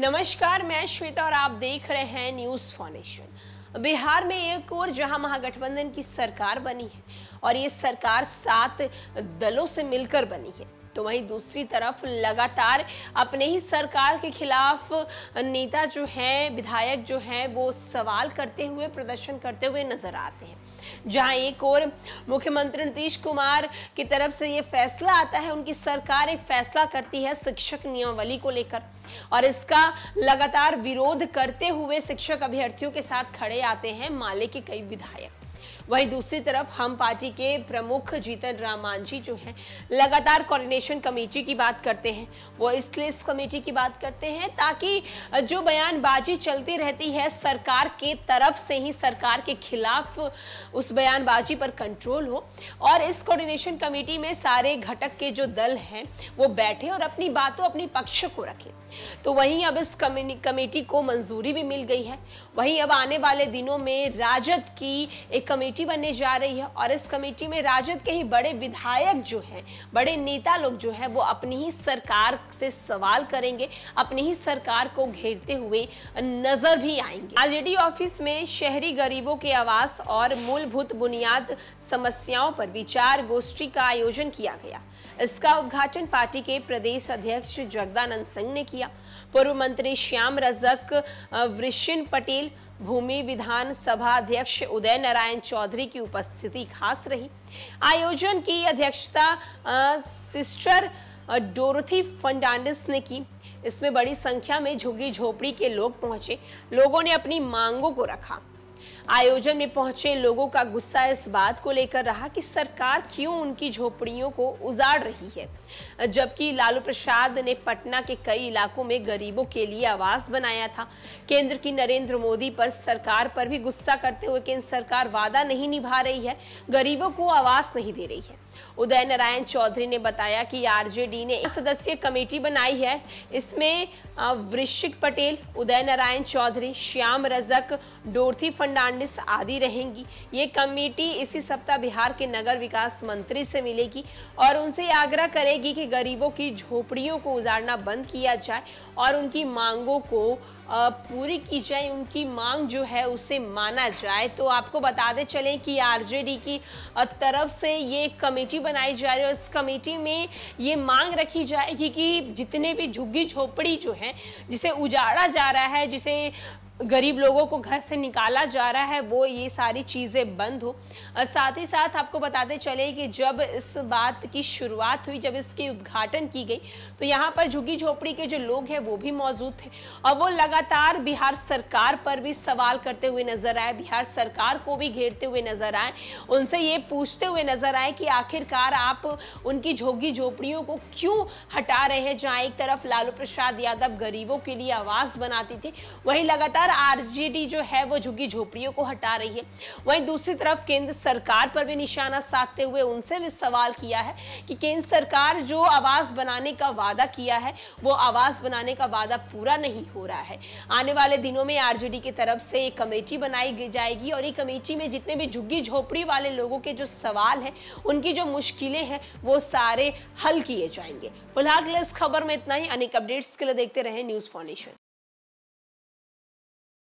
नमस्कार मैं श्वेता और आप देख रहे हैं न्यूज फाउंडेशन बिहार में एक और जहां महागठबंधन की सरकार बनी है और ये सरकार सात दलों से मिलकर बनी है तो वहीं दूसरी तरफ लगातार अपने ही सरकार के खिलाफ नेता जो हैं विधायक जो हैं वो सवाल करते हुए प्रदर्शन करते हुए नजर आते हैं जहां एक और मुख्यमंत्री नीतीश कुमार की तरफ से ये फैसला आता है उनकी सरकार एक फैसला करती है शिक्षक नियमावली को लेकर और इसका लगातार विरोध करते हुए शिक्षक अभ्यर्थियों के साथ खड़े आते हैं माले के कई विधायक वहीं दूसरी तरफ हम पार्टी के प्रमुख जीतन राम मांझी जो हैं लगातार कोऑर्डिनेशन कमेटी की बात करते हैं वो इसलिए इस कमेटी की बात करते हैं ताकि जो बयानबाजी चलती रहती है सरकार के तरफ से ही सरकार के खिलाफ उस बयानबाजी पर कंट्रोल हो और इस कोऑर्डिनेशन कमेटी में सारे घटक के जो दल हैं वो बैठे और अपनी बातों अपने पक्ष को रखे तो वहीं अब इस कमेटी को मंजूरी भी मिल गई है वहीं अब आने वाले दिनों में राजद की एक कमेटी बनने जा रही है और इस कमेटी में राजद के ही बड़े विधायक जो हैं बड़े नेता लोग जो हैं वो अपनी ही सरकार से सवाल करेंगे अपनी ही सरकार को घेरते हुए नजर भी आएंगे आरजेडी ऑफिस में शहरी गरीबों के आवास और मूलभूत बुनियाद समस्याओं पर विचार गोष्ठी का आयोजन किया गया इसका उद्घाटन पार्टी के प्रदेश अध्यक्ष जगदानंद सिंह ने किया पूर्व मंत्री श्याम रजक वृषिन पटेल भूमि विधानसभा अध्यक्ष उदय नारायण चौधरी की उपस्थिति खास रही आयोजन की अध्यक्षता सिस्टर डोरथी फर्नांडिस ने की इसमें बड़ी संख्या में झुग्गी झोपड़ी के लोग पहुंचे लोगों ने अपनी मांगों को रखा आयोजन में पहुंचे लोगों का गुस्सा इस बात को लेकर रहा कि सरकार क्यों उनकी झोपड़ियों को उजाड़ रही है जबकि लालू प्रसाद ने पटना के कई इलाकों में गरीबों के लिए आवास बनाया था केंद्र की नरेंद्र मोदी पर सरकार पर भी गुस्सा करते हुए केंद्र सरकार वादा नहीं निभा रही है गरीबों को आवास नहीं दे रही है उदय नारायण चौधरी ने बताया कि आरजेडी ने सदस्य कमेटी बनाई है इसमें वृश्चिक पटेल उदय नारायण चौधरी श्याम रजक डोर्थी फर्नांडिस आदि रहेंगी ये कमेटी इसी सप्ताह बिहार के नगर विकास मंत्री से मिलेगी और उनसे आग्रह करेगी कि गरीबों की झोपड़ियों को उजाड़ना बंद किया जाए और उनकी मांगों को पूरी की जाए उनकी मांग जो है उसे माना जाए तो आपको बताते चलें कि आरजेडी की तरफ से ये कमेटी बनाई जा रही है उस इस कमेटी में ये मांग रखी जाएगी कि जितने भी झुग्गी झोपड़ी जो है जिसे उजाड़ा जा रहा है जिसे गरीब लोगों को घर से निकाला जा रहा है वो ये सारी चीज़ें बंद हो और साथ ही साथ आपको बताते चले कि जब इस बात की शुरुआत हुई जब इसकी उद्घाटन की गई तो यहाँ पर झुग्गी झोपड़ी के जो लोग हैं वो भी मौजूद थे और वो लगातार बिहार सरकार पर भी सवाल करते हुए नजर आए बिहार सरकार को भी घेरते हुए नजर आए उनसे ये पूछते हुए नजर आए कि आखिरकार आप उनकी झोगी झोपड़ियों को क्यों हटा रहे हैं जहाँ एक तरफ लालू प्रसाद यादव गरीबों के लिए आवाज़ बनाती थी वहीं लगातार लगातार आरजेडी जो है वो झुग्गी झोपड़ियों को हटा रही है वहीं दूसरी तरफ केंद्र सरकार पर भी निशाना साधते हुए उनसे भी सवाल किया है कि केंद्र सरकार जो आवास बनाने का वादा किया है वो आवास बनाने का वादा पूरा नहीं हो रहा है आने वाले दिनों में आरजेडी की तरफ से एक कमेटी बनाई जाएगी और ये कमेटी में जितने भी झुग्गी झोपड़ी वाले लोगों के जो सवाल है उनकी जो मुश्किलें हैं वो सारे हल किए जाएंगे फिलहाल इस खबर में इतना ही अनेक अपडेट्स के लिए देखते रहे न्यूज फाउंडेशन